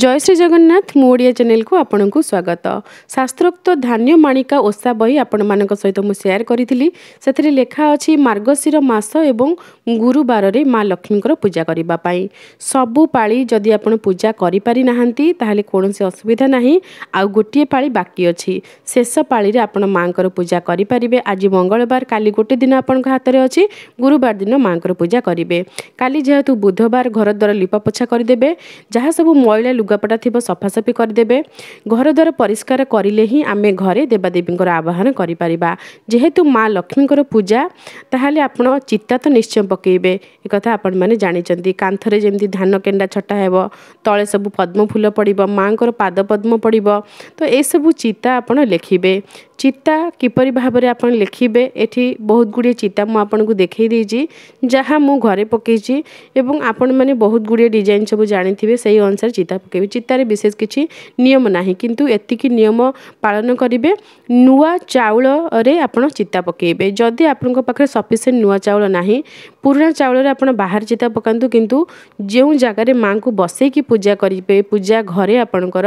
ଜୟ ଶ୍ରୀ ଜଗନ୍ନାଥ ମୁଁ ଓଡ଼ିଆ ଚ୍ୟାନେଲକୁ ଆପଣଙ୍କୁ ସ୍ୱାଗତ ଶାସ୍ତ୍ରୋକ୍ତ ଧାନ୍ୟ ମାଣିକା ଓଷା ବହି ଆପଣମାନଙ୍କ ସହିତ ମୁଁ ସେୟାର କରିଥିଲି ସେଥିରେ ଲେଖା ଅଛି ମାର୍ଗଶିର ମାସ ଏବଂ ଗୁରୁବାରରେ ମା ଲକ୍ଷ୍ମୀଙ୍କର ପୂଜା କରିବା ପାଇଁ ସବୁ ପାଳି ଯଦି ଆପଣ ପୂଜା କରିପାରିନାହାନ୍ତି ତାହେଲେ କୌଣସି ଅସୁବିଧା ନାହିଁ ଆଉ ଗୋଟିଏ ପାଳି ବାକି ଅଛି ଶେଷ ପାଳିରେ ଆପଣ ମାଆଙ୍କର ପୂଜା କରିପାରିବେ ଆଜି ମଙ୍ଗଳବାର କାଲି ଗୋଟେ ଦିନ ଆପଣଙ୍କ ହାତରେ ଅଛି ଗୁରୁବାର ଦିନ ମାଆଙ୍କର ପୂଜା କରିବେ କାଲି ଯେହେତୁ ବୁଧବାର ଘରଦ୍ୱାର ଲିପାପୋଛା କରିଦେବେ ଯାହା ସବୁ ମଇଳା ଲୁଗାପଟା ଥିବ ସଫାସଫି କରିଦେବେ ଘରଦ୍ୱାର ପରିଷ୍କାର କରିଲେ ହିଁ ଆମେ ଘରେ ଦେବାଦେବୀଙ୍କର ଆବାହନ କରିପାରିବା ଯେହେତୁ ମା ଲକ୍ଷ୍ମୀଙ୍କର ପୂଜା ତାହେଲେ ଆପଣ ଚିତା ତ ନିଶ୍ଚୟ ପକାଇବେ ଏକଥା ଆପଣମାନେ ଜାଣିଛନ୍ତି କାନ୍ଥରେ ଯେମିତି ଧାନ କେଣ୍ଡା ଛଟା ହେବ ତଳେ ସବୁ ପଦ୍ମ ଫୁଲ ପଡ଼ିବ ମାଆଙ୍କର ପାଦ ପଦ୍ମ ପଡ଼ିବ ତ ଏସବୁ ଚିତା ଆପଣ ଲେଖିବେ ଚିତା କିପରି ଭାବରେ ଆପଣ ଲେଖିବେ ଏଠି ବହୁତ ଗୁଡ଼ିଏ ଚିତା ମୁଁ ଆପଣଙ୍କୁ ଦେଖାଇ ଦେଇଛି ଯାହା ମୁଁ ଘରେ ପକାଇଛି ଏବଂ ଆପଣମାନେ ବହୁତ ଗୁଡ଼ିଏ ଡିଜାଇନ୍ ସବୁ ଜାଣିଥିବେ ସେହି ଅନୁସାରେ ଚିତା ପକାଇବେ ଚିତାରେ ବିଶେଷ କିଛି ନିୟମ ନାହିଁ କିନ୍ତୁ ଏତିକି ନିୟମ ପାଳନ କରିବେ ନୂଆ ଚାଉଳରେ ଆପଣ ଚିତା ପକାଇବେ ଯଦି ଆପଣଙ୍କ ପାଖରେ ସଫିସିଏଣ୍ଟ ନୂଆ ଚାଉଳ ନାହିଁ ପୁରୁଣା ଚାଉଳରେ ଆପଣ ବାହାରେ ଚିତା ପକାନ୍ତୁ କିନ୍ତୁ ଯେଉଁ ଜାଗାରେ ମାଆଙ୍କୁ ବସେଇକି ପୂଜା କରିବେ ପୂଜା ଘରେ ଆପଣଙ୍କର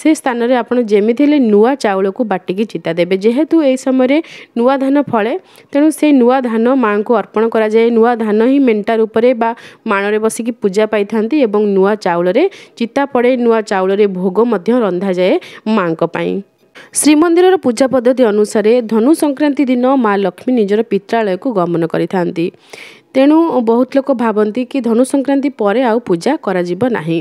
ସେ ସ୍ଥାନରେ ଆପଣ ଯେମିତି ହେଲେ ନୂଆ ଚାଉଳକୁ ବାଟିକି ଚିତା ଦେବେ ଦେବେ ଯେହେତୁ ଏହି ସମୟରେ ନୂଆ ଧାନ ଫଳେ ତେଣୁ ସେ ନୂଆ ଧାନ ମାଆଙ୍କୁ ଅର୍ପଣ କରାଯାଏ ନୂଆ ଧାନ ହିଁ ମେଣ୍ଟା ରୂପରେ ବା ମାଣରେ ବସିକି ପୂଜା ପାଇଥାନ୍ତି ଏବଂ ନୂଆ ଚାଉଳରେ ଚିତା ପଡ଼େ ନୂଆ ଚାଉଳରେ ଭୋଗ ମଧ୍ୟ ରନ୍ଧାଯାଏ ମାଆଙ୍କ ପାଇଁ ଶ୍ରୀମନ୍ଦିରର ପୂଜା ପଦ୍ଧତି ଅନୁସାରେ ଧନୁ ସଂକ୍ରାନ୍ତି ଦିନ ମା ଲକ୍ଷ୍ମୀ ନିଜର ପିତ୍ରାଳୟକୁ ଗମନ କରିଥାନ୍ତି ତେଣୁ ବହୁତ ଲୋକ ଭାବନ୍ତି କି ଧନୁ ସଂକ୍ରାନ୍ତି ପରେ ଆଉ ପୂଜା କରାଯିବ ନାହିଁ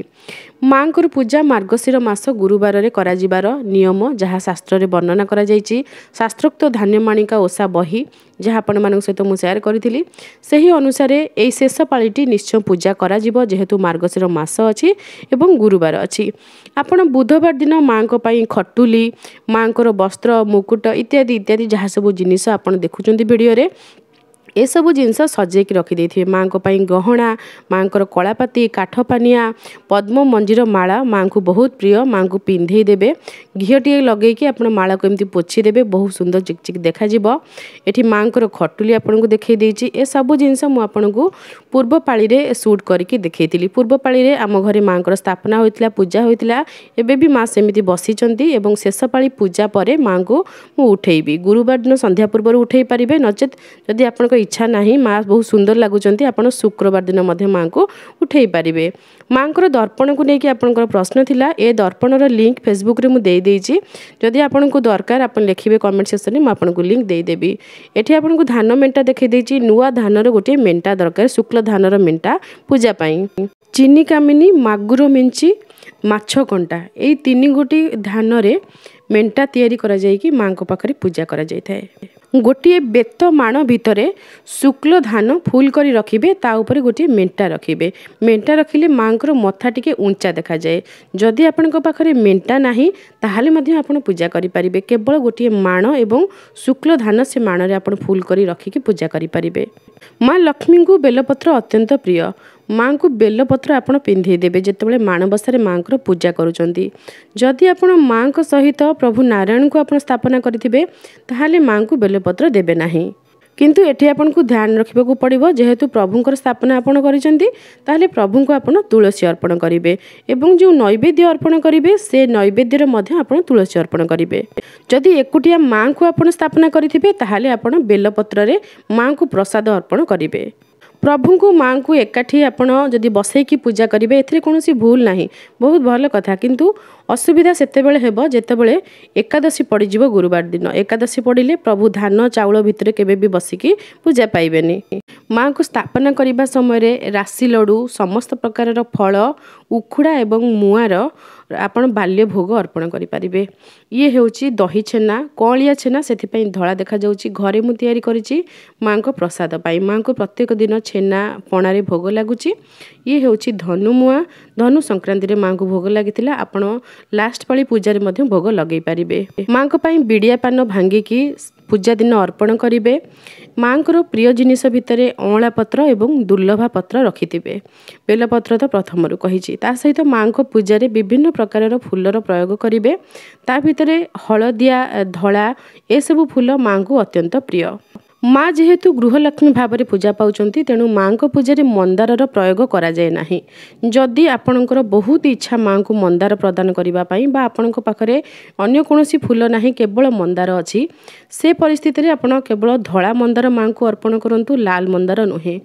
ମାଆଙ୍କର ପୂଜା ମାର୍ଗଶିର ମାସ ଗୁରୁବାରରେ କରାଯିବାର ନିୟମ ଯାହା ଶାସ୍ତ୍ରରେ ବର୍ଣ୍ଣନା କରାଯାଇଛି ଶାସ୍ତ୍ରୋକ୍ତ ମାଣିକା ଓଷା ବହି ଯାହା ଆପଣମାନଙ୍କ ସହିତ ମୁଁ ସେୟାର କରିଥିଲି ସେହି ଅନୁସାରେ ଏହି ଶେଷ ପାଳିଟି ନିଶ୍ଚୟ ପୂଜା କରାଯିବ ଯେହେତୁ ମାର୍ଗଶିର ମାସ ଅଛି ଏବଂ ଗୁରୁବାର ଅଛି ଆପଣ ବୁଧବାର ଦିନ ମାଆଙ୍କ ପାଇଁ ଖଟୁଲି ମାଆଙ୍କର ବସ୍ତ୍ର ମୁକୁଟ ଇତ୍ୟାଦି ଇତ୍ୟାଦି ଯାହା ସବୁ ଜିନିଷ ଆପଣ ଦେଖୁଛନ୍ତି ଭିଡ଼ିଓରେ ଏସବୁ ଜିନିଷ ସଜେଇକି ରଖିଦେଇଥିବେ ମାଆଙ୍କ ପାଇଁ ଗହଣା ମାଆଙ୍କର କଳାପାତି କାଠ ପାନିଆ ପଦ୍ମ ମଞ୍ଜିର ମାଳ ମାଆଙ୍କୁ ବହୁତ ପ୍ରିୟ ମାଆଙ୍କୁ ପିନ୍ଧେଇ ଦେବେ ଘିଅଟିଏ ଲଗେଇକି ଆପଣ ମାଳାକୁ ଏମିତି ପୋଛି ଦେବେ ବହୁତ ସୁନ୍ଦର ଚିକ୍ ଚିକ୍ ଦେଖାଯିବ ଏଠି ମାଆଙ୍କର ଖଟୁଲି ଆପଣଙ୍କୁ ଦେଖେଇ ଦେଇଛି ଏସବୁ ଜିନିଷ ମୁଁ ଆପଣଙ୍କୁ ପୂର୍ବ ପାଳିରେ ସୁଟ୍ କରିକି ଦେଖେଇଥିଲି ପୂର୍ବ ପାଳିରେ ଆମ ଘରେ ମାଆଙ୍କର ସ୍ଥାପନା ହୋଇଥିଲା ପୂଜା ହୋଇଥିଲା ଏବେ ବି ମା ସେମିତି ବସିଛନ୍ତି ଏବଂ ଶେଷ ପାଳି ପୂଜା ପରେ ମାଆଙ୍କୁ ମୁଁ ଉଠେଇବି ଗୁରୁବାର ଦିନ ସନ୍ଧ୍ୟା ପୂର୍ବରୁ ଉଠେଇ ପାରିବେ ନଚେତ୍ ଯଦି ଆପଣଙ୍କ ଇଚ୍ଛା ନାହିଁ ମା ବହୁତ ସୁନ୍ଦର ଲାଗୁଛନ୍ତି ଆପଣ ଶୁକ୍ରବାର ଦିନ ମଧ୍ୟ ମାଆଙ୍କୁ ଉଠେଇ ପାରିବେ ମାଆଙ୍କର ଦର୍ପଣକୁ ନେଇକି ଆପଣଙ୍କର ପ୍ରଶ୍ନ ଥିଲା ଏ ଦର୍ପଣର ଲିଙ୍କ ଫେସବୁକ୍ରେ ମୁଁ ଦେଇଦେଇଛି ଯଦି ଆପଣଙ୍କୁ ଦରକାର ଆପଣ ଲେଖିବେ କମେଣ୍ଟ ସେକ୍ସନ୍ରେ ମୁଁ ଆପଣଙ୍କୁ ଲିଙ୍କ ଦେଇଦେବି ଏଠି ଆପଣଙ୍କୁ ଧାନ ମେଣ୍ଟା ଦେଖେଇ ଦେଇଛି ନୂଆ ଧାନର ଗୋଟିଏ ମେଣ୍ଟା ଦରକାର ଶୁକ୍ଳ ଧାନର ମେଣ୍ଟା ପୂଜା ପାଇଁ ଚିନି କାମିନି ମାଗୁର ମେଞ୍ଚି ମାଛ କଣ୍ଟା ଏଇ ତିନି ଗୋଟି ଧାନରେ ମେଣ୍ଟା ତିଆରି କରାଯାଇକି ମାଆଙ୍କ ପାଖରେ ପୂଜା କରାଯାଇଥାଏ ଗୋଟିଏ ବେତ ମାଣ ଭିତରେ ଶୁକ୍ଳ ଧାନ ଫୁଲ କରି ରଖିବେ ତା ଉପରେ ଗୋଟିଏ ମେଣ୍ଟା ରଖିବେ ମେଣ୍ଟା ରଖିଲେ ମାଆଙ୍କର ମଥା ଟିକେ ଉଞ୍ଚା ଦେଖାଯାଏ ଯଦି ଆପଣଙ୍କ ପାଖରେ ମେଣ୍ଟା ନାହିଁ ତାହେଲେ ମଧ୍ୟ ଆପଣ ପୂଜା କରିପାରିବେ କେବଳ ଗୋଟିଏ ମାଣ ଏବଂ ଶୁକ୍ଳ ଧାନ ସେ ମାଣରେ ଆପଣ ଫୁଲ କରି ରଖିକି ପୂଜା କରିପାରିବେ ମା ଲକ୍ଷ୍ମୀଙ୍କୁ ବେଲପତ୍ର ଅତ୍ୟନ୍ତ ପ୍ରିୟ ମାଆଙ୍କୁ ବେଲପତ୍ର ଆପଣ ପିନ୍ଧେଇ ଦେବେ ଯେତେବେଳେ ମାଣବସାରେ ମାଆଙ୍କର ପୂଜା କରୁଛନ୍ତି ଯଦି ଆପଣ ମାଆଙ୍କ ସହିତ ପ୍ରଭୁ ନାରାୟଣଙ୍କୁ ଆପଣ ସ୍ଥାପନା କରିଥିବେ ତାହେଲେ ମାଆଙ୍କୁ ବେଲପତ୍ର ଦେବେ ନାହିଁ କିନ୍ତୁ ଏଠି ଆପଣଙ୍କୁ ଧ୍ୟାନ ରଖିବାକୁ ପଡ଼ିବ ଯେହେତୁ ପ୍ରଭୁଙ୍କର ସ୍ଥାପନା ଆପଣ କରିଛନ୍ତି ତାହେଲେ ପ୍ରଭୁଙ୍କୁ ଆପଣ ତୁଳସୀ ଅର୍ପଣ କରିବେ ଏବଂ ଯେଉଁ ନୈବେଦ୍ୟ ଅର୍ପଣ କରିବେ ସେ ନୈବେଦ୍ୟର ମଧ୍ୟ ଆପଣ ତୁଳସୀ ଅର୍ପଣ କରିବେ ଯଦି ଏକୁଟିଆ ମାଆଙ୍କୁ ଆପଣ ସ୍ଥାପନା କରିଥିବେ ତାହେଲେ ଆପଣ ବେଲପତ୍ରରେ ମାଆଙ୍କୁ ପ୍ରସାଦ ଅର୍ପଣ କରିବେ ପ୍ରଭୁଙ୍କୁ ମାଆଙ୍କୁ ଏକାଠି ଆପଣ ଯଦି ବସେଇକି ପୂଜା କରିବେ ଏଥିରେ କୌଣସି ଭୁଲ ନାହିଁ ବହୁତ ଭଲ କଥା କିନ୍ତୁ ଅସୁବିଧା ସେତେବେଳେ ହେବ ଯେତେବେଳେ ଏକାଦଶୀ ପଡ଼ିଯିବ ଗୁରୁବାର ଦିନ ଏକାଦଶୀ ପଡ଼ିଲେ ପ୍ରଭୁ ଧାନ ଚାଉଳ ଭିତରେ କେବେ ବି ବସିକି ପୂଜା ପାଇବେନି ମାଆଙ୍କୁ ସ୍ଥାପନା କରିବା ସମୟରେ ରାଶି ଲଡ଼ୁ ସମସ୍ତ ପ୍ରକାରର ଫଳ ଉଖୁଡ଼ା ଏବଂ ମୁଆଁର ଆପଣ ବାଲ୍ୟ ଭୋଗ ଅର୍ପଣ କରିପାରିବେ ଇଏ ହେଉଛି ଦହି ଛେନା କଅଁଳିଆ ଛେନା ସେଥିପାଇଁ ଧଳା ଦେଖାଯାଉଛି ଘରେ ମୁଁ ତିଆରି କରିଛି ମାଆଙ୍କ ପ୍ରସାଦ ପାଇଁ ମାଆଙ୍କୁ ପ୍ରତ୍ୟେକ ଦିନ ଛେନା ପଣାରେ ଭୋଗ ଲାଗୁଛି ଇଏ ହେଉଛି ଧନୁମୁଆଁ ଧନୁ ସଂକ୍ରାନ୍ତିରେ ମାଆଙ୍କୁ ଭୋଗ ଲାଗିଥିଲା ଆପଣ ଲାଷ୍ଟ ପାଳି ପୂଜାରେ ମଧ୍ୟ ଭୋଗ ଲଗାଇ ପାରିବେ ମାଆଙ୍କ ପାଇଁ ବିଡ଼ିଆ ପାନ ଭାଙ୍ଗିକି ପୂଜା ଦିନ ଅର୍ପଣ କରିବେ ମାଆଙ୍କର ପ୍ରିୟ ଜିନିଷ ଭିତରେ ଅଁଳା ପତ୍ର ଏବଂ ଦୁର୍ଲଭା ପତ୍ର ରଖିଥିବେ ବେଲପତ୍ର ତ ପ୍ରଥମରୁ କହିଛି ତା ସହିତ ମାଆଙ୍କ ପୂଜାରେ ବିଭିନ୍ନ ପ୍ରକାରର ଫୁଲର ପ୍ରୟୋଗ କରିବେ ତା ଭିତରେ ହଳଦିଆ ଧଳା ଏସବୁ ଫୁଲ ମାଆଙ୍କୁ ଅତ୍ୟନ୍ତ ପ୍ରିୟ ମା ଯେହେତୁ ଗୃହଲକ୍ଷ୍ମୀ ଭାବରେ ପୂଜା ପାଉଛନ୍ତି ତେଣୁ ମାଆଙ୍କ ପୂଜାରେ ମନ୍ଦାରର ପ୍ରୟୋଗ କରାଯାଏ ନାହିଁ ଯଦି ଆପଣଙ୍କର ବହୁତ ଇଚ୍ଛା ମାଆଙ୍କୁ ମନ୍ଦାର ପ୍ରଦାନ କରିବା ପାଇଁ ବା ଆପଣଙ୍କ ପାଖରେ ଅନ୍ୟ କୌଣସି ଫୁଲ ନାହିଁ କେବଳ ମନ୍ଦାର ଅଛି ସେ ପରିସ୍ଥିତିରେ ଆପଣ କେବଳ ଧଳା ମନ୍ଦାର ମାଆଙ୍କୁ ଅର୍ପଣ କରନ୍ତୁ ଲାଲ ମନ୍ଦାର ନୁହେଁ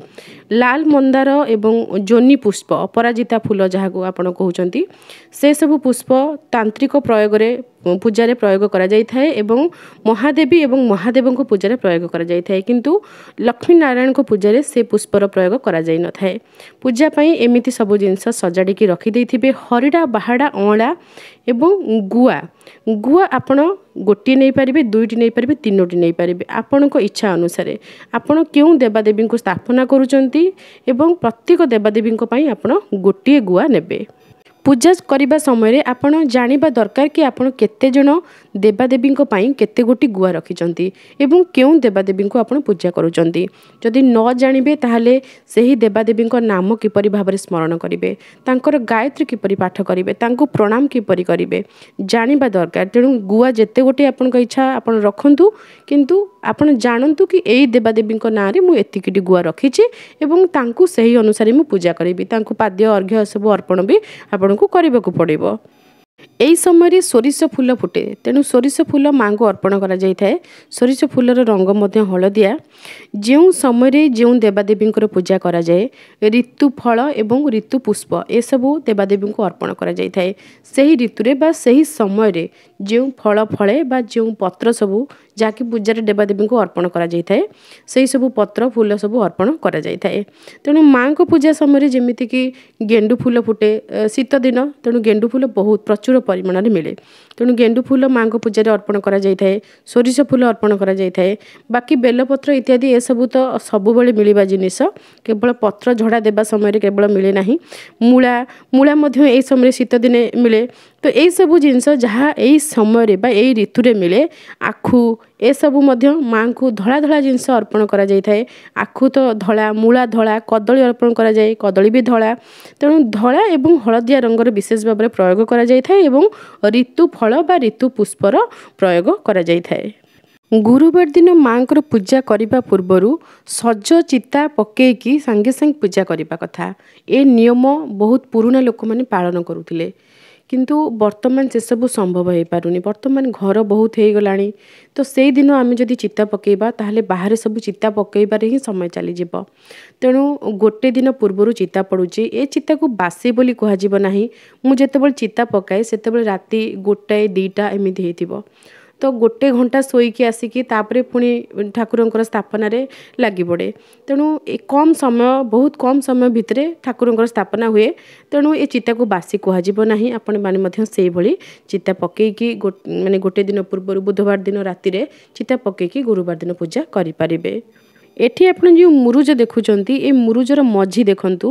ଲାଲ ମନ୍ଦାର ଏବଂ ଜୋନି ପୁଷ୍ପ ଅପରାଜିତା ଫୁଲ ଯାହାକୁ ଆପଣ କହୁଛନ୍ତି ସେସବୁ ପୁଷ୍ପ ତାନ୍ତ୍ରିକ ପ୍ରୟୋଗରେ ପୂଜାରେ ପ୍ରୟୋଗ କରାଯାଇଥାଏ ଏବଂ ମହାଦେବୀ ଏବଂ ମହାଦେବଙ୍କ ପୂଜାରେ ପ୍ରୟୋଗ କରାଯାଇଥାଏ କିନ୍ତୁ ଲକ୍ଷ୍ମୀନାରାୟଣଙ୍କ ପୂଜାରେ ସେ ପୁଷ୍ପର ପ୍ରୟୋଗ କରାଯାଇନଥାଏ ପୂଜା ପାଇଁ ଏମିତି ସବୁ ଜିନିଷ ସଜାଡ଼ିକି ରଖିଦେଇଥିବେ ହରିଡ଼ା ବାହାଡ଼ା ଅଁଳା ଏବଂ ଗୁଆ ଗୁଆ ଆପଣ ଗୋଟିଏ ନେଇପାରିବେ ଦୁଇଟି ନେଇପାରିବେ ତିନୋଟି ନେଇପାରିବେ ଆପଣଙ୍କ ଇଚ୍ଛା ଅନୁସାରେ ଆପଣ କେଉଁ ଦେବାଦେବୀଙ୍କୁ ସ୍ଥାପନା କରୁଛନ୍ତି ଏବଂ ପ୍ରତ୍ୟେକ ଦେବାଦେବୀଙ୍କ ପାଇଁ ଆପଣ ଗୋଟିଏ ଗୁଆ ନେବେ ପୂଜା କରିବା ସମୟରେ ଆପଣ ଜାଣିବା ଦରକାର କି ଆପଣ କେତେଜଣ ଦେବାଦେବୀଙ୍କ ପାଇଁ କେତେ ଗୋଟି ଗୁଆ ରଖିଛନ୍ତି ଏବଂ କେଉଁ ଦେବାଦେବୀଙ୍କୁ ଆପଣ ପୂଜା କରୁଛନ୍ତି ଯଦି ନ ଜାଣିବେ ତାହେଲେ ସେହି ଦେବାଦେବୀଙ୍କ ନାମ କିପରି ଭାବରେ ସ୍ମରଣ କରିବେ ତାଙ୍କର ଗାୟତ୍ରୀ କିପରି ପାଠ କରିବେ ତାଙ୍କୁ ପ୍ରଣାମ କିପରି କରିବେ ଜାଣିବା ଦରକାର ତେଣୁ ଗୁଆ ଯେତେ ଗୋଟି ଆପଣଙ୍କ ଇଚ୍ଛା ଆପଣ ରଖନ୍ତୁ କିନ୍ତୁ ଆପଣ ଜାଣନ୍ତୁ କି ଏଇ ଦେବାଦେବୀଙ୍କ ନାଁରେ ମୁଁ ଏତିକିଟି ଗୁଆ ରଖିଛି ଏବଂ ତାଙ୍କୁ ସେହି ଅନୁସାରେ ମୁଁ ପୂଜା କରିବି ତାଙ୍କୁ ପାଦ୍ୟ ଅର୍ଘ୍ୟ ଏସବୁ ଅର୍ପଣ ବି ଆପଣ ଆପଣଙ୍କୁ କରିବାକୁ ପଡ଼ିବ এই সময় সোরিষ ফুল ফুটে তেমন সোরিষ ফুল মা অর্পণ করা যাই থাকে সোরিষ ফুলর রঙ মধ্যে হলদিয়া যে সময় যে দেবাদেবী পূজা করা যায় ঋতু ফল এবং ঋতু পুষ্প এসব দেবাদেবী অর্পণ করা যাই থাকে সেই ঋতুরে বা সেই সময়ের যে ফল ফলে বা যে পত্র সবু ଯାହାକି ପୂଜାରେ ଦେବାଦେବୀଙ୍କୁ ଅର୍ପଣ କରାଯାଇଥାଏ ସେହିସବୁ ପତ୍ର ଫୁଲ ସବୁ ଅର୍ପଣ କରାଯାଇଥାଏ ତେଣୁ ମାଆଙ୍କ ପୂଜା ସମୟରେ ଯେମିତିକି ଗେଣ୍ଡୁ ଫୁଲ ଫୁଟେ ଶୀତ ଦିନ তেমন ଗେଣ୍ଡୁ ফুল বহু প্রচুর ପ୍ରଚୁର ପରିମାଣରେ ମିଳେ ତେଣୁ ଗେଣ୍ଡୁ ଫୁଲ ମାଆଙ୍କ ପୂଜାରେ ଅର୍ପଣ କରାଯାଇଥାଏ ସୋରିଷ ଫୁଲ ଅର୍ପଣ କରାଯାଇଥାଏ ବାକି ବେଲପତ୍ର ଇତ୍ୟାଦି ଏସବୁ ତ ସବୁବେଳେ ମିଳିବା ଜିନିଷ କେବଳ ପତ୍ର ଝଡ଼ା ଦେବା ସମୟରେ କେବଳ ମିଳେ ନାହିଁ ମୂଳା ମୂଳା ମଧ୍ୟ ଏହି ସମୟରେ ଶୀତଦିନେ ମିଳେ ତ ଏହିସବୁ ଜିନିଷ ଯାହା ଏହି ସମୟରେ ବା ଏହି ଋତୁରେ ମିଳେ ଆଖୁ ଏସବୁ ମଧ୍ୟ ମାଆଙ୍କୁ ଧଳା ଧଳା ଜିନିଷ ଅର୍ପଣ କରାଯାଇଥାଏ ଆଖୁ ତ ଧଳା ମୂଳା ଧଳା କଦଳୀ ଅର୍ପଣ କରାଯାଏ କଦଳୀ ବି ଧଳା ତେଣୁ ଧଳା ଏବଂ ହଳଦିଆ ରଙ୍ଗର ବିଶେଷ ଭାବରେ ପ୍ରୟୋଗ କରାଯାଇଥାଏ ଏବଂ ଋତୁ ଫଳ ବା ଋତୁ ପୁଷ୍ପର ପ୍ରୟୋଗ କରାଯାଇଥାଏ ଗୁରୁବାର ଦିନ ମାଆଙ୍କର ପୂଜା କରିବା ପୂର୍ବରୁ ସଜ ଚିତା ପକାଇକି ସାଙ୍ଗେ ସାଙ୍ଗେ ପୂଜା କରିବା କଥା ଏ ନିୟମ ବହୁତ ପୁରୁଣା ଲୋକମାନେ ପାଳନ କରୁଥିଲେ କିନ୍ତୁ ବର୍ତ୍ତମାନ ସେସବୁ ସମ୍ଭବ ହୋଇପାରୁନି ବର୍ତ୍ତମାନ ଘର ବହୁତ ହୋଇଗଲାଣି ତ ସେଇଦିନ ଆମେ ଯଦି ଚିତା ପକାଇବା ତାହେଲେ ବାହାରେ ସବୁ ଚିତା ପକାଇବାରେ ହିଁ ସମୟ ଚାଲିଯିବ ତେଣୁ ଗୋଟେ ଦିନ ପୂର୍ବରୁ ଚିତା ପଡ଼ୁଛି ଏ ଚିତାକୁ ବାସି ବୋଲି କୁହାଯିବ ନାହିଁ ମୁଁ ଯେତେବେଳେ ଚିତା ପକାଏ ସେତେବେଳେ ରାତି ଗୋଟାଏ ଦୁଇଟା ଏମିତି ହେଇଥିବ ତ ଗୋଟେ ଘଣ୍ଟା ଶୋଇକି ଆସିକି ତା'ପରେ ପୁଣି ଠାକୁରଙ୍କର ସ୍ଥାପନାରେ ଲାଗିପଡ଼େ ତେଣୁ ଏ କମ୍ ସମୟ ବହୁତ କମ୍ ସମୟ ଭିତରେ ଠାକୁରଙ୍କର ସ୍ଥାପନା ହୁଏ ତେଣୁ ଏ ଚିତାକୁ ବାସି କୁହାଯିବ ନାହିଁ ଆପଣମାନେ ମଧ୍ୟ ସେଇଭଳି ଚିତା ପକାଇକି ମାନେ ଗୋଟେ ଦିନ ପୂର୍ବରୁ ବୁଧବାର ଦିନ ରାତିରେ ଚିତା ପକାଇକି ଗୁରୁବାର ଦିନ ପୂଜା କରିପାରିବେ ଏଠି ଆପଣ ଯେଉଁ ମୁରୁଜ ଦେଖୁଛନ୍ତି ଏ ମୁରୁଜର ମଝି ଦେଖନ୍ତୁ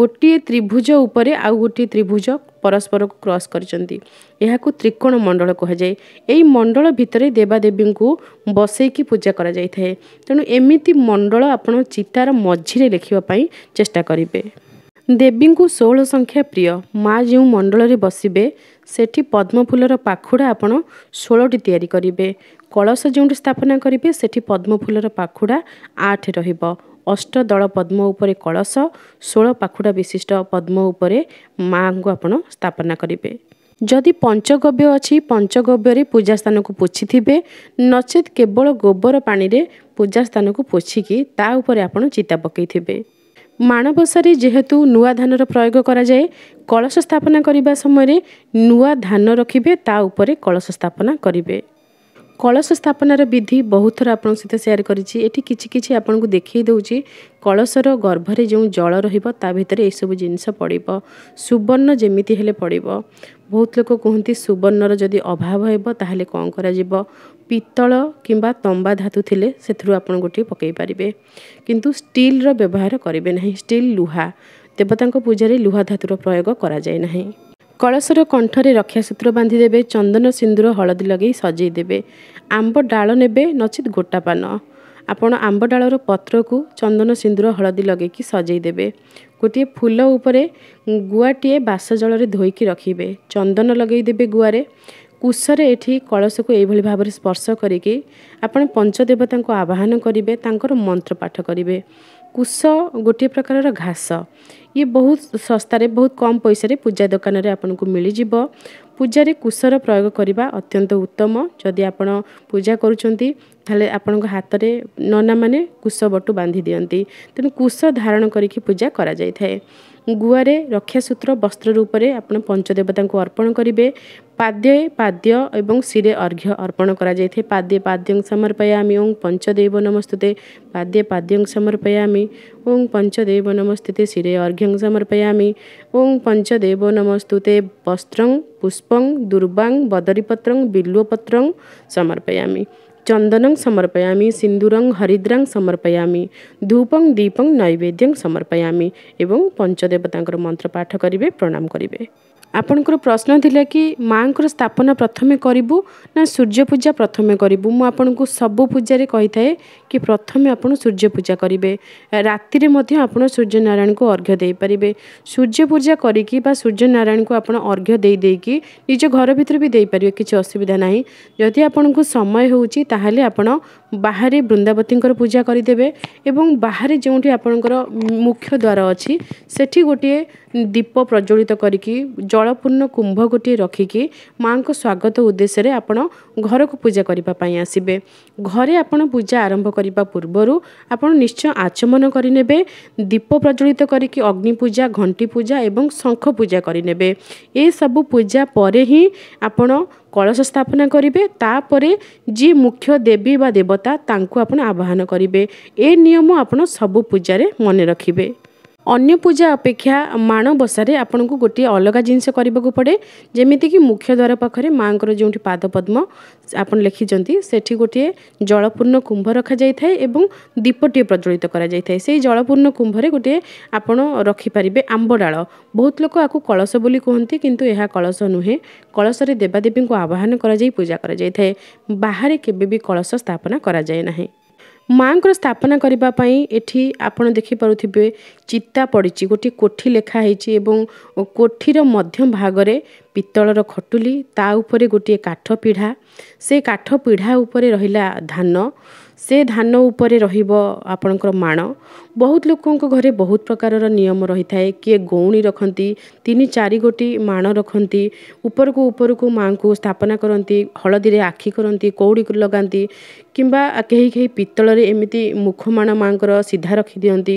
ଗୋଟିଏ ତ୍ରିଭୁଜ ଉପରେ ଆଉ ଗୋଟିଏ ତ୍ରିଭୁଜ ପରସ୍ପରକୁ କ୍ରସ୍ କରିଛନ୍ତି ଏହାକୁ ତ୍ରିକୋଣ ମଣ୍ଡଳ କୁହାଯାଏ ଏହି ମଣ୍ଡଳ ଭିତରେ ଦେବାଦେବୀଙ୍କୁ ବସେଇକି ପୂଜା କରାଯାଇଥାଏ ତେଣୁ ଏମିତି ମଣ୍ଡଳ ଆପଣ ଚିତାର ମଝିରେ ଲେଖିବା ପାଇଁ ଚେଷ୍ଟା କରିବେ ଦେବୀଙ୍କୁ ଷୋହଳ ସଂଖ୍ୟା ପ୍ରିୟ ମା ଯେଉଁ ମଣ୍ଡଳରେ ବସିବେ ସେଠି ପଦ୍ମଫୁଲର ପାଖୁଡ଼ା ଆପଣ ଷୋହଳଟି ତିଆରି କରିବେ କଳସ ଯେଉଁଠି ସ୍ଥାପନା କରିବେ ସେଠି ପଦ୍ମଫୁଲର ପାଖୁଡ଼ା ଆଠ ରହିବ ଅଷ୍ଟଦଳ ପଦ୍ମ ଉପରେ କଳସ ଷୋଳ ପାଖୁଡ଼ା ବିଶିଷ୍ଟ ପଦ୍ମ ଉପରେ ମାଆଙ୍କୁ ଆପଣ ସ୍ଥାପନା କରିବେ ଯଦି ପଞ୍ଚଗବ୍ୟ ଅଛି ପଞ୍ଚଗବ୍ୟରେ ପୂଜା ସ୍ଥାନକୁ ପୋଛିଥିବେ ନଚେତ୍ କେବଳ ଗୋବର ପାଣିରେ ପୂଜା ସ୍ଥାନକୁ ପୋଛିକି ତା ଉପରେ ଆପଣ ଚିତା ପକାଇଥିବେ ମାଣବସାରେ ଯେହେତୁ ନୂଆ ଧାନର ପ୍ରୟୋଗ କରାଯାଏ କଳସ ସ୍ଥାପନା କରିବା ସମୟରେ ନୂଆ ଧାନ ରଖିବେ ତା ଉପରେ କଳସ ସ୍ଥାପନା କରିବେ କଳସ ସ୍ଥାପନାର ବିଧି ବହୁତ ଥର ଆପଣଙ୍କ ସହିତ ସେୟାର କରିଛି ଏଠି କିଛି କିଛି ଆପଣଙ୍କୁ ଦେଖାଇ ଦେଉଛି କଳସର ଗର୍ଭରେ ଯେଉଁ ଜଳ ରହିବ ତା ଭିତରେ ଏସବୁ ଜିନିଷ ପଡ଼ିବ ସୁବର୍ଣ୍ଣ ଯେମିତି ହେଲେ ପଡ଼ିବ ବହୁତ ଲୋକ କୁହନ୍ତି ସୁବର୍ଣ୍ଣର ଯଦି ଅଭାବ ହେବ ତାହେଲେ କ'ଣ କରାଯିବ ପିତ୍ତଳ କିମ୍ବା ତମ୍ବା ଧାତୁ ଥିଲେ ସେଥିରୁ ଆପଣ ଗୋଟିଏ ପକାଇ ପାରିବେ କିନ୍ତୁ ଷ୍ଟିଲ୍ର ବ୍ୟବହାର କରିବେ ନାହିଁ ଷ୍ଟିଲ୍ ଲୁହା ଦେବତାଙ୍କ ପୂଜାରେ ଲୁହା ଧାତୁର ପ୍ରୟୋଗ କରାଯାଏ ନାହିଁ କଳସର କଣ୍ଠରେ ରକ୍ଷାସୂତ୍ର ବାନ୍ଧିଦେବେ ଚନ୍ଦନ ସିନ୍ଦୁର ହଳଦୀ ଲଗାଇ ସଜେଇ ଦେବେ ଆମ୍ବ ଡାଳ ନେବେ ନଚେତ୍ ଗୋଟା ପାନ ଆପଣ ଆମ୍ବ ଡାଳର ପତ୍ରକୁ ଚନ୍ଦନ ସିନ୍ଦୁର ହଳଦୀ ଲଗାଇକି ସଜେଇ ଦେବେ ଗୋଟିଏ ଫୁଲ ଉପରେ ଗୁଆଟିଏ ବାସ ଜଳରେ ଧୋଇକି ରଖିବେ ଚନ୍ଦନ ଲଗାଇ ଦେବେ ଗୁଆରେ କୁଶରେ ଏଠି କଳସକୁ ଏଇଭଳି ଭାବରେ ସ୍ପର୍ଶ କରିକି ଆପଣ ପଞ୍ଚଦେବତାଙ୍କୁ ଆବାହନ କରିବେ ତାଙ୍କର ମନ୍ତ୍ର ପାଠ କରିବେ कुश गोटे प्रकार घास ये बहुत शस्तै बहुत कम पैसा पूजा दुकान आपन को आउनु मिजो पूजा कुश र प्रयोग अत्यंत उत्तम जति आप पूजा गर्ुन तपाईँको हातले नना मेस बटु बान्धिदि तुश धारण पूजा गराइ रक्षा सूत्र वस्त्र रूपले आफ्नो पञ्चदेवता अर्पण गरे पाद्य पाद्य एवं सिरे अर्घ्य अर्पण गराइ पाद्य पाद्यङ समर्पयामि ओङ पञ्चदेव नमस्तुते पाद्य पाद्यङ समर्पयामि ओं पञ्चदेव नमस्तुते सिरे अर्घ्यङ समर्पयामि ओं पंचदेव नमस्तुते वस्त्रङ पुष्पङ दुर्वाङ बदरी पत्रङ बिलुपत्रङ समर्पयामि चन्दनङ समर्पयामि सिन्दुर हरिद्राङ समर्पयामि धुपङ दीपङ नैवेद्यङ समर्पयामि ए पञ्चदेवता मन्त्र पाठ गरे प्रणाम ଆପଣଙ୍କର ପ୍ରଶ୍ନ ଥିଲା କି ମାଆଙ୍କର ସ୍ଥାପନା ପ୍ରଥମେ କରିବୁ ନା ସୂର୍ଯ୍ୟ ପୂଜା ପ୍ରଥମେ କରିବୁ ମୁଁ ଆପଣଙ୍କୁ ସବୁ ପୂଜାରେ କହିଥାଏ କି ପ୍ରଥମେ ଆପଣ ସୂର୍ଯ୍ୟ ପୂଜା କରିବେ ରାତିରେ ମଧ୍ୟ ଆପଣ ସୂର୍ଯ୍ୟ ନାରାୟଣଙ୍କୁ ଅର୍ଘ୍ୟ ଦେଇପାରିବେ ସୂର୍ଯ୍ୟ ପୂଜା କରିକି ବା ସୂର୍ଯ୍ୟ ନାରାୟଣଙ୍କୁ ଆପଣ ଅର୍ଘ୍ୟ ଦେଇ ଦେଇକି ନିଜ ଘର ଭିତରେ ବି ଦେଇପାରିବେ କିଛି ଅସୁବିଧା ନାହିଁ ଯଦି ଆପଣଙ୍କୁ ସମୟ ହେଉଛି ତାହେଲେ ଆପଣ ବାହାରେ ବୃନ୍ଦାବତୀଙ୍କର ପୂଜା କରିଦେବେ ଏବଂ ବାହାରେ ଯେଉଁଠି ଆପଣଙ୍କର ମୁଖ୍ୟ ଦ୍ୱାର ଅଛି ସେଠି ଗୋଟିଏ ଦୀପ ପ୍ରଜ୍ୱଳିତ କରିକି ଜଳପୂର୍ଣ୍ଣ କୁମ୍ଭ ଗୋଟିଏ ରଖିକି ମାଆଙ୍କ ସ୍ୱାଗତ ଉଦ୍ଦେଶ୍ୟରେ ଆପଣ ଘରକୁ ପୂଜା କରିବା ପାଇଁ ଆସିବେ ଘରେ ଆପଣ ପୂଜା ଆରମ୍ଭ କରିବା ପୂର୍ବରୁ ଆପଣ ନିଶ୍ଚୟ ଆଚମନ କରିନେବେ ଦୀପ ପ୍ରଜ୍ୱଳିତ କରିକି ଅଗ୍ନି ପୂଜା ଘଣ୍ଟି ପୂଜା ଏବଂ ଶଙ୍ଖ ପୂଜା କରିନେବେ ଏସବୁ ପୂଜା ପରେ ହିଁ ଆପଣ କଳସ ସ୍ଥାପନା କରିବେ ତାପରେ ଯିଏ ମୁଖ୍ୟ ଦେବୀ ବା ଦେବତା ତାଙ୍କୁ ଆପଣ ଆବାହନ କରିବେ ଏ ନିୟମ ଆପଣ ସବୁ ପୂଜାରେ ମନେ ରଖିବେ ଅନ୍ୟ ପୂଜା ଅପେକ୍ଷା ମାଣବସାରେ ଆପଣଙ୍କୁ ଗୋଟିଏ ଅଲଗା ଜିନିଷ କରିବାକୁ ପଡ଼େ ଯେମିତିକି ମୁଖ୍ୟ ଦ୍ୱାର ପାଖରେ ମାଆଙ୍କର ଯେଉଁଠି ପାଦପଦ୍ମ ଆପଣ ଲେଖିଛନ୍ତି ସେଠି ଗୋଟିଏ ଜଳପୂର୍ଣ୍ଣ କୁମ୍ଭ ରଖାଯାଇଥାଏ ଏବଂ ଦୀପଟିଏ ପ୍ରଜ୍ୱଳିତ କରାଯାଇଥାଏ ସେଇ ଜଳପୂର୍ଣ୍ଣ କୁମ୍ଭରେ ଗୋଟିଏ ଆପଣ ରଖିପାରିବେ ଆମ୍ବ ଡାଳ ବହୁତ ଲୋକ ଆକୁ କଳସ ବୋଲି କୁହନ୍ତି କିନ୍ତୁ ଏହା କଳସ ନୁହେଁ କଳସରେ ଦେବାଦେବୀଙ୍କୁ ଆବାହନ କରାଯାଇ ପୂଜା କରାଯାଇଥାଏ ବାହାରେ କେବେ ବି କଳସ ସ୍ଥାପନା କରାଯାଏ ନାହିଁ ମାଆଙ୍କର ସ୍ଥାପନା କରିବା ପାଇଁ ଏଠି ଆପଣ ଦେଖିପାରୁଥିବେ ଚିତା ପଡ଼ିଛି ଗୋଟିଏ କୋଠି ଲେଖା ହେଇଛି ଏବଂ କୋଠିର ମଧ୍ୟ ଭାଗରେ ପିତ୍ତଳର ଖଟୁଲି ତା ଉପରେ ଗୋଟିଏ କାଠ ପିଢ଼ା ସେ କାଠ ପିଢ଼ା ଉପରେ ରହିଲା ଧାନ ସେ ଧାନ ଉପରେ ରହିବ ଆପଣଙ୍କର ମାଣ ବହୁତ ଲୋକଙ୍କ ଘରେ ବହୁତ ପ୍ରକାରର ନିୟମ ରହିଥାଏ କିଏ ଗଉଣୀ ରଖନ୍ତି ତିନି ଚାରି ଗୋଟି ମାଣ ରଖନ୍ତି ଉପରକୁ ଉପରକୁ ମା'ଙ୍କୁ ସ୍ଥାପନା କରନ୍ତି ହଳଦୀରେ ଆଖି କରନ୍ତି କଉଡ଼ି ଲଗାନ୍ତି କିମ୍ବା କେହି କେହି ପିତ୍ତଳରେ ଏମିତି ମୁଖମାଣ ମା'ଙ୍କର ସିଧା ରଖିଦିଅନ୍ତି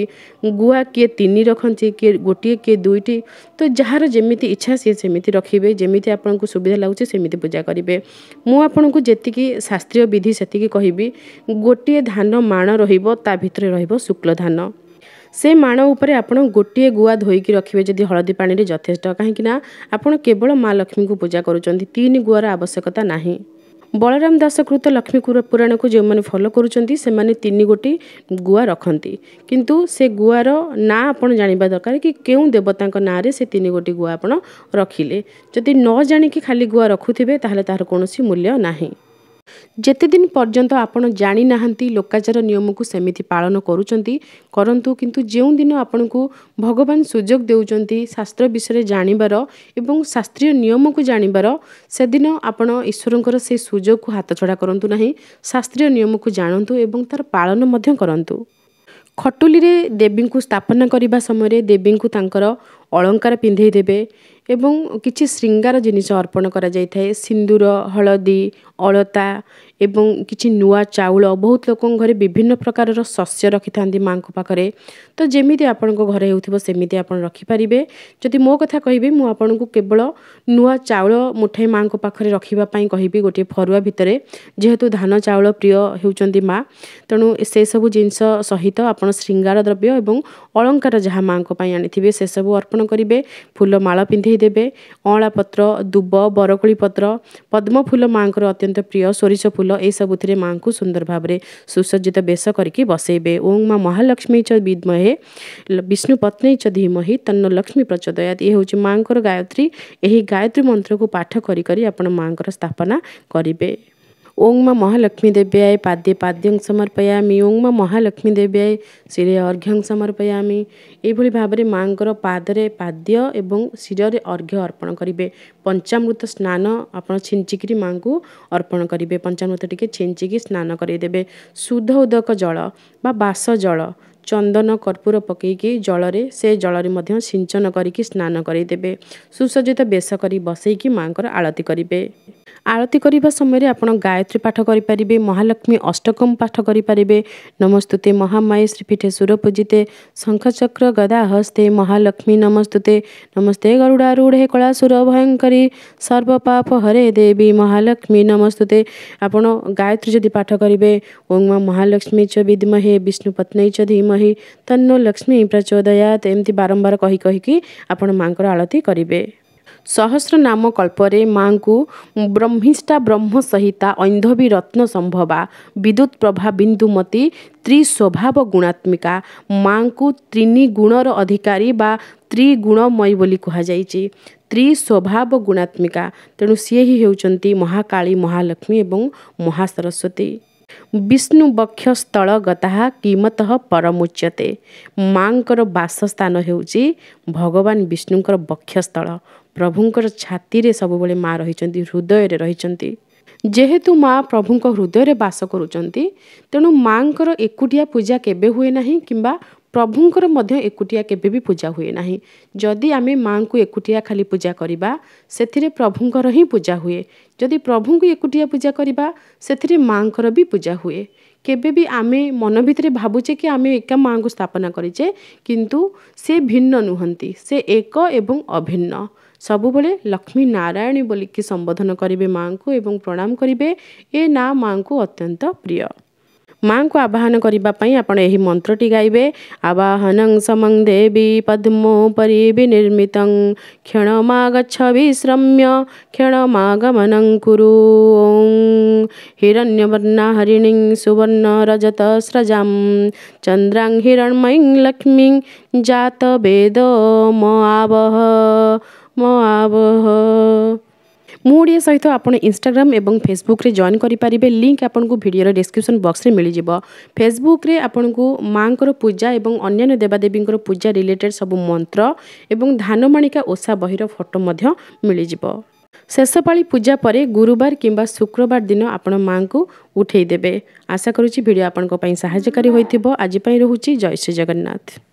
ଗୁଆ କିଏ ତିନି ରଖନ୍ତି କିଏ ଗୋଟିଏ କିଏ ଦୁଇଟି ତ ଯାହାର ଯେମିତି ଇଚ୍ଛା ସିଏ ସେମିତି ରଖିବେ ଯେମିତି ଆପଣଙ୍କୁ ସୁବିଧା ଲାଗୁଛି ସେମିତି ପୂଜା କରିବେ ମୁଁ ଆପଣଙ୍କୁ ଯେତିକି ଶାସ୍ତ୍ରୀୟ ବିଧି ସେତିକି କହିବି ଗୋଟିଏ ଧାନ ମାଣ ରହିବ ତା ଭିତରେ ରହିବ ଶୁକ୍ଳ ଧାନ ସେ ମାଣ ଉପରେ ଆପଣ ଗୋଟିଏ ଗୁଆ ଧୋଇକି ରଖିବେ ଯଦି ହଳଦୀ ପାଣିରେ ଯଥେଷ୍ଟ କାହିଁକିନା ଆପଣ କେବଳ ମା ଲକ୍ଷ୍ମୀଙ୍କୁ ପୂଜା କରୁଛନ୍ତି ତିନି ଗୁଆର ଆବଶ୍ୟକତା ନାହିଁ ବଳରାମ ଦାସ କୃତ ଲକ୍ଷ୍ମୀ ପୁରାଣକୁ ଯେଉଁମାନେ ଫଲୋ କରୁଛନ୍ତି ସେମାନେ ତିନି ଗୋଟି ଗୁଆ ରଖନ୍ତି କିନ୍ତୁ ସେ ଗୁଆର ନାଁ ଆପଣ ଜାଣିବା ଦରକାର କି କେଉଁ ଦେବତାଙ୍କ ନାଁରେ ସେ ତିନି ଗୋଟି ଗୁଆ ଆପଣ ରଖିଲେ ଯଦି ନ ଜାଣିକି ଖାଲି ଗୁଆ ରଖୁଥିବେ ତାହେଲେ ତାହାର କୌଣସି ମୂଲ୍ୟ ନାହିଁ ଯେତେଦିନ ପର୍ଯ୍ୟନ୍ତ ଆପଣ ଜାଣିନାହାନ୍ତି ଲୋକାଚାର ନିୟମକୁ ସେମିତି ପାଳନ କରୁଛନ୍ତି କରନ୍ତୁ କିନ୍ତୁ ଯେଉଁଦିନ ଆପଣଙ୍କୁ ଭଗବାନ ସୁଯୋଗ ଦେଉଛନ୍ତି ଶାସ୍ତ୍ର ବିଷୟରେ ଜାଣିବାର ଏବଂ ଶାସ୍ତ୍ରୀୟ ନିୟମକୁ ଜାଣିବାର ସେଦିନ ଆପଣ ଈଶ୍ୱରଙ୍କର ସେ ସୁଯୋଗକୁ ହାତଛଡ଼ା କରନ୍ତୁ ନାହିଁ ଶାସ୍ତ୍ରୀୟ ନିୟମକୁ ଜାଣନ୍ତୁ ଏବଂ ତା'ର ପାଳନ ମଧ୍ୟ କରନ୍ତୁ ଖଟୁଲିରେ ଦେବୀଙ୍କୁ ସ୍ଥାପନା କରିବା ସମୟରେ ଦେବୀଙ୍କୁ ତାଙ୍କର ଅଳଙ୍କାର ପିନ୍ଧେଇ ଦେବେ ଏବଂ କିଛି ଶୃଙ୍ଗାର ଜିନିଷ ଅର୍ପଣ କରାଯାଇଥାଏ ସିନ୍ଦୁର ହଳଦୀ ଅଳତା ଏବଂ କିଛି ନୂଆ ଚାଉଳ ବହୁତ ଲୋକଙ୍କ ଘରେ ବିଭିନ୍ନ ପ୍ରକାରର ଶସ୍ୟ ରଖିଥାନ୍ତି ମାଆଙ୍କ ପାଖରେ ତ ଯେମିତି ଆପଣଙ୍କ ଘରେ ହେଉଥିବ ସେମିତି ଆପଣ ରଖିପାରିବେ ଯଦି ମୋ କଥା କହିବେ ମୁଁ ଆପଣଙ୍କୁ କେବଳ ନୂଆ ଚାଉଳ ମୁଠାଇ ମାଆଙ୍କ ପାଖରେ ରଖିବା ପାଇଁ କହିବି ଗୋଟିଏ ଫରୁଆ ଭିତରେ ଯେହେତୁ ଧାନ ଚାଉଳ ପ୍ରିୟ ହେଉଛନ୍ତି ମା ତେଣୁ ସେସବୁ ଜିନିଷ ସହିତ ଆପଣ ଶୃଙ୍ଗାର ଦ୍ରବ୍ୟ ଏବଂ ଅଳଙ୍କାର ଯାହା ମାଆଙ୍କ ପାଇଁ ଆଣିଥିବେ ସେସବୁ ଅର୍ପଣ ଅର୍ପଣ କରିବେ ଫୁଲ ମାଳ ପିନ୍ଧେଇ ଦେବେ ଅଁଳା ପତ୍ର ଦୁବ ବରକୋଳି ପତ୍ର ପଦ୍ମ ଫୁଲ ମାଆଙ୍କର ଅତ୍ୟନ୍ତ ପ୍ରିୟ ସୋରିଷ ଫୁଲ ଏସବୁଥିରେ ମାଆଙ୍କୁ ସୁନ୍ଦର ଭାବରେ ସୁସଜ୍ଜିତ ବେଶ କରିକି ବସେଇବେ ଓଂ ମା ମହାଲକ୍ଷ୍ମୀ ଚ ବିଦ୍ମହେ ବିଷ୍ଣୁ ପତ୍ନୀ ଚ ଧୀମହି ତନ୍ନ ଲକ୍ଷ୍ମୀ ପ୍ରଚୋଦୟାତ ଏ ହେଉଛି ମାଆଙ୍କର ଗାୟତ୍ରୀ ଏହି ଗାୟତ୍ରୀ ମନ୍ତ୍ରକୁ ପାଠ କରି କରି ଆପଣ ମାଆଙ୍କର ସ୍ଥାପନା କରିବେ ओङमा महालक्ष्मी देव्याए पाद्य पाद्य समर्पयामि ओङमा महालक्ष्मी देव्याए शिरे अर्घ्यङ समर्पयामि एभली भाबरे माँको पादरे पाद्य एवं शिर अर्घ्य अर्पण गरे पञ्चामृत स्न आउँ छिँचिक माँ कु अर्पण गरे पञ्चामृत स्नान स्नैदे देबे शुद्ध उदक जल बा बास जल चन्दन कर्पूर पकेक जलरे से जलरे सिंचन जल सिञ्चन गरिक स्न कैदे बसेकी बेसी बसैकि करिवे आलतीको समयले आप गायत्री पाठ गरिपारे महालक्ष्मी अष्टकम पाठ गरिपारे नमस्तुते महामाय श्रीपीठे सुर पूजिते शङ्ख चक्र गदा हस्ते महालक्ष्मी नमस्तुते नमस्ते गुडारूढे कलासुर भयङ्करी सर्व पाप हरे देवी महालक्ष्मी नमस्तुते आप गायत्री जति पाठ गरे ओङ्मा महालक्ष्मी च विद्महे विष्णुपत्न चिमहे तन्नो लक्ष्मी प्रचोदया एमि बारम्बार कहीक आपण माँको आरती गरे सहस्र नाम कल्परे कल्पू ब्रह्मिष्टा ब्रह्म सहित अन्धवि रत्न सम्भव विद्युत प्रभा बिन्दुमती गुणात्मिका गुणात्मिक त्रिनि गुणर अधिकारी बा त्रिगुणमयी पनि कहाइ त्रिस्व गुणात्मिक तेणु सिच्नु महाकाली महालक्ष्मी एवं महासरस्वती विष्णु बक्षस्थल गता किमत परम उच्चते मासस्थान भगवान विष्णुकर विष्णुको स्थल ପ୍ରଭୁଙ୍କର ଛାତିରେ ସବୁବେଳେ ମା ରହିଛନ୍ତି ହୃଦୟରେ ରହିଛନ୍ତି ଯେହେତୁ ମା ପ୍ରଭୁଙ୍କ ହୃଦୟରେ ବାସ କରୁଛନ୍ତି ତେଣୁ ମାଙ୍କର ଏକୁଟିଆ ପୂଜା କେବେ ହୁଏ ନାହିଁ କିମ୍ବା ପ୍ରଭୁଙ୍କର ମଧ୍ୟ ଏକୁଟିଆ କେବେ ବି ପୂଜା ହୁଏ ନାହିଁ ଯଦି ଆମେ ମାଙ୍କୁ ଏକୁଟିଆ ଖାଲି ପୂଜା କରିବା ସେଥିରେ ପ୍ରଭୁଙ୍କର ହିଁ ପୂଜା ହୁଏ ଯଦି ପ୍ରଭୁଙ୍କୁ ଏକୁଟିଆ ପୂଜା କରିବା ସେଥିରେ ମାଙ୍କର ବି ପୂଜା ହୁଏ କେବେ ବି ଆମେ ମନ ଭିତରେ ଭାବୁଛେ କି ଆମେ ଏକା ମାଙ୍କୁ ସ୍ଥାପନା କରିଛେ କିନ୍ତୁ ସେ ଭିନ୍ନ ନୁହନ୍ତି ସେ ଏକ ଏବଂ ଅଭିନ୍ନ ସବୁବେଳେ ଲକ୍ଷ୍ମୀ ନାରାୟଣୀ ବୋଲିକି ସମ୍ବୋଧନ କରିବେ ମାଆଙ୍କୁ ଏବଂ ପ୍ରଣାମ କରିବେ ଏ ନାଁ ମାଆଙ୍କୁ ଅତ୍ୟନ୍ତ ପ୍ରିୟ ମାଆଙ୍କୁ ଆବାହନ କରିବା ପାଇଁ ଆପଣ ଏହି ମନ୍ତ୍ରଟି ଗାଇବେ ଆବାହନଂ ସମଂ ଦେବୀ ପଦ୍ମ ପରି ବି ନିର୍ମିତ କ୍ଷଣ ମା ଗଛ ଶ୍ରମ୍ୟ କ୍ଷଣ ମା ଗମନଂ କୁରୁ ହିରଣ୍ୟବର୍ଣ୍ଣ ହରିଣୀ ସୁବର୍ଣ୍ଣ ରଜତ ସ୍ରଜାମ ଚନ୍ଦ୍ରାଂ ହିରଣ୍ମୟୀ ଲକ୍ଷ୍ମୀ ଜାତ ବେଦ ମ ଆବହ ମୋଆବହ ମୁଁ ଓଡ଼ିଆ ସହିତ ଆପଣ ଇନଷ୍ଟାଗ୍ରାମ୍ ଏବଂ ଫେସବୁକ୍ରେ ଜଏନ୍ କରିପାରିବେ ଲିଙ୍କ୍ ଆପଣଙ୍କୁ ଭିଡ଼ିଓର ଡିସ୍କ୍ରିପସନ୍ ବକ୍ସରେ ମିଳିଯିବ ଫେସବୁକ୍ରେ ଆପଣଙ୍କୁ ମାଆଙ୍କର ପୂଜା ଏବଂ ଅନ୍ୟାନ୍ୟ ଦେବାଦେବୀଙ୍କର ପୂଜା ରିଲେଟେଡ୍ ସବୁ ମନ୍ତ୍ର ଏବଂ ଧାନ ମାଣିକା ଓଷା ବହିର ଫଟୋ ମଧ୍ୟ ମିଳିଯିବ ଶେଷପାଳି ପୂଜା ପରେ ଗୁରୁବାର କିମ୍ବା ଶୁକ୍ରବାର ଦିନ ଆପଣ ମାଆଙ୍କୁ ଉଠାଇଦେବେ ଆଶା କରୁଛି ଭିଡ଼ିଓ ଆପଣଙ୍କ ପାଇଁ ସାହାଯ୍ୟକାରୀ ହୋଇଥିବ ଆଜି ପାଇଁ ରହୁଛି ଜୟ ଶ୍ରୀ ଜଗନ୍ନାଥ